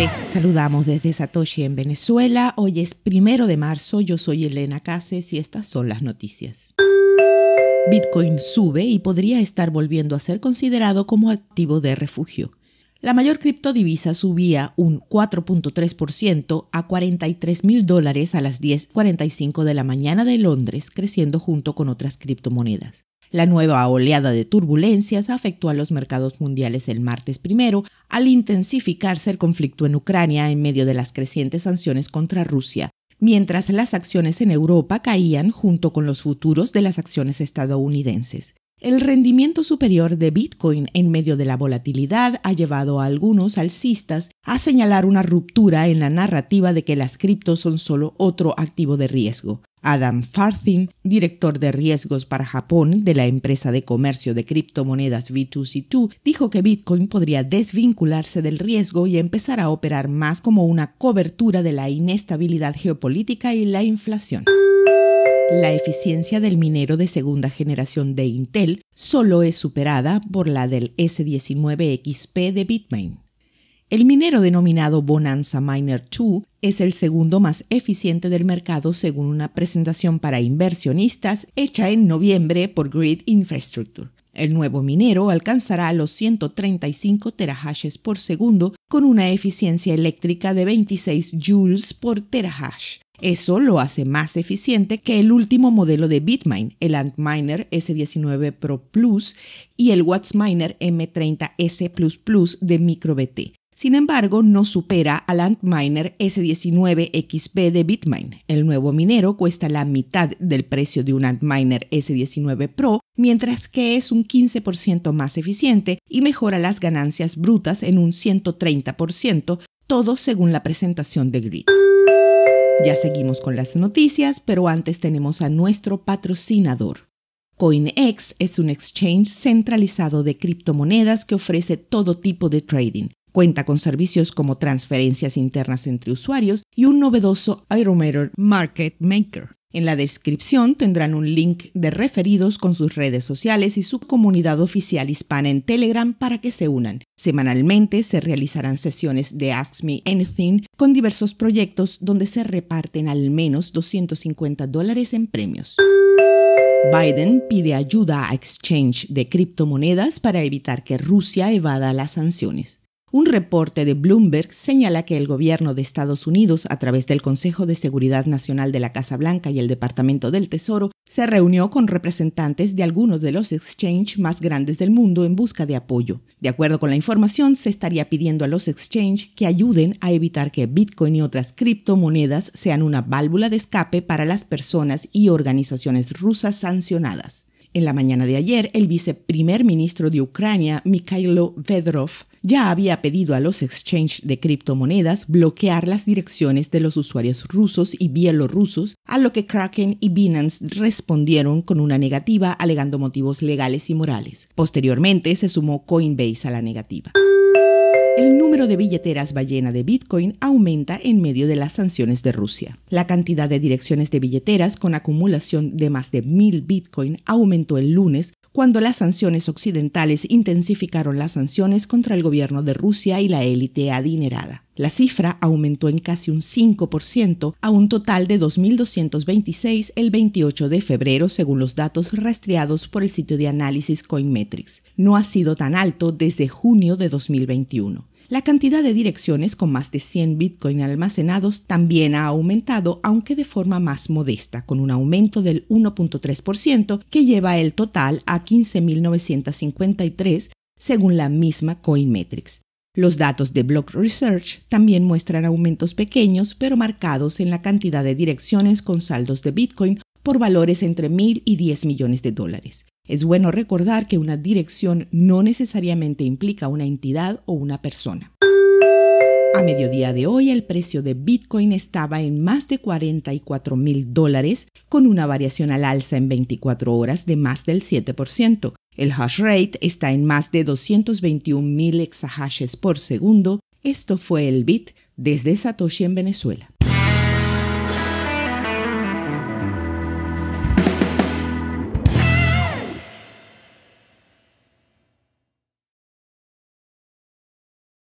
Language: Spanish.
Les saludamos desde Satoshi en Venezuela. Hoy es primero de marzo. Yo soy Elena Cases y estas son las noticias. Bitcoin sube y podría estar volviendo a ser considerado como activo de refugio. La mayor criptodivisa subía un 4.3% a 43 mil dólares a las 10.45 de la mañana de Londres, creciendo junto con otras criptomonedas. La nueva oleada de turbulencias afectó a los mercados mundiales el martes primero al intensificarse el conflicto en Ucrania en medio de las crecientes sanciones contra Rusia, mientras las acciones en Europa caían junto con los futuros de las acciones estadounidenses. El rendimiento superior de Bitcoin en medio de la volatilidad ha llevado a algunos alcistas a señalar una ruptura en la narrativa de que las criptos son solo otro activo de riesgo. Adam Farthing, director de riesgos para Japón de la empresa de comercio de criptomonedas v 2 c 2 dijo que Bitcoin podría desvincularse del riesgo y empezar a operar más como una cobertura de la inestabilidad geopolítica y la inflación. La eficiencia del minero de segunda generación de Intel solo es superada por la del S19XP de Bitmain. El minero denominado Bonanza Miner 2 es el segundo más eficiente del mercado según una presentación para inversionistas hecha en noviembre por Grid Infrastructure. El nuevo minero alcanzará los 135 terahashes por segundo con una eficiencia eléctrica de 26 joules por terahash. Eso lo hace más eficiente que el último modelo de Bitmine, el Antminer S19 Pro Plus y el WattsMiner M30S de MicroBT sin embargo, no supera al Antminer S19XP de Bitmine. El nuevo minero cuesta la mitad del precio de un Antminer S19 Pro, mientras que es un 15% más eficiente y mejora las ganancias brutas en un 130%, todo según la presentación de Grid. Ya seguimos con las noticias, pero antes tenemos a nuestro patrocinador. CoinEx es un exchange centralizado de criptomonedas que ofrece todo tipo de trading. Cuenta con servicios como transferencias internas entre usuarios y un novedoso Aerometer Market Maker. En la descripción tendrán un link de referidos con sus redes sociales y su comunidad oficial hispana en Telegram para que se unan. Semanalmente se realizarán sesiones de Ask Me Anything con diversos proyectos donde se reparten al menos 250 dólares en premios. Biden pide ayuda a Exchange de criptomonedas para evitar que Rusia evada las sanciones. Un reporte de Bloomberg señala que el gobierno de Estados Unidos, a través del Consejo de Seguridad Nacional de la Casa Blanca y el Departamento del Tesoro, se reunió con representantes de algunos de los exchanges más grandes del mundo en busca de apoyo. De acuerdo con la información, se estaría pidiendo a los exchanges que ayuden a evitar que Bitcoin y otras criptomonedas sean una válvula de escape para las personas y organizaciones rusas sancionadas. En la mañana de ayer, el viceprimer ministro de Ucrania, Mikhailo Vedrov, ya había pedido a los exchanges de criptomonedas bloquear las direcciones de los usuarios rusos y bielorrusos, a lo que Kraken y Binance respondieron con una negativa alegando motivos legales y morales. Posteriormente se sumó Coinbase a la negativa. El número de billeteras ballena de Bitcoin aumenta en medio de las sanciones de Rusia. La cantidad de direcciones de billeteras con acumulación de más de 1.000 Bitcoin aumentó el lunes cuando las sanciones occidentales intensificaron las sanciones contra el gobierno de Rusia y la élite adinerada. La cifra aumentó en casi un 5% a un total de 2.226 el 28 de febrero según los datos rastreados por el sitio de análisis Coinmetrics. No ha sido tan alto desde junio de 2021. La cantidad de direcciones con más de 100 Bitcoin almacenados también ha aumentado, aunque de forma más modesta, con un aumento del 1.3% que lleva el total a 15.953 según la misma Coinmetrics. Los datos de Block Research también muestran aumentos pequeños pero marcados en la cantidad de direcciones con saldos de Bitcoin por valores entre 1.000 y 10 millones de dólares. Es bueno recordar que una dirección no necesariamente implica una entidad o una persona. A mediodía de hoy el precio de Bitcoin estaba en más de 44 mil dólares, con una variación al alza en 24 horas de más del 7%. El hash rate está en más de 221 mil exahashes por segundo. Esto fue el BIT desde Satoshi en Venezuela.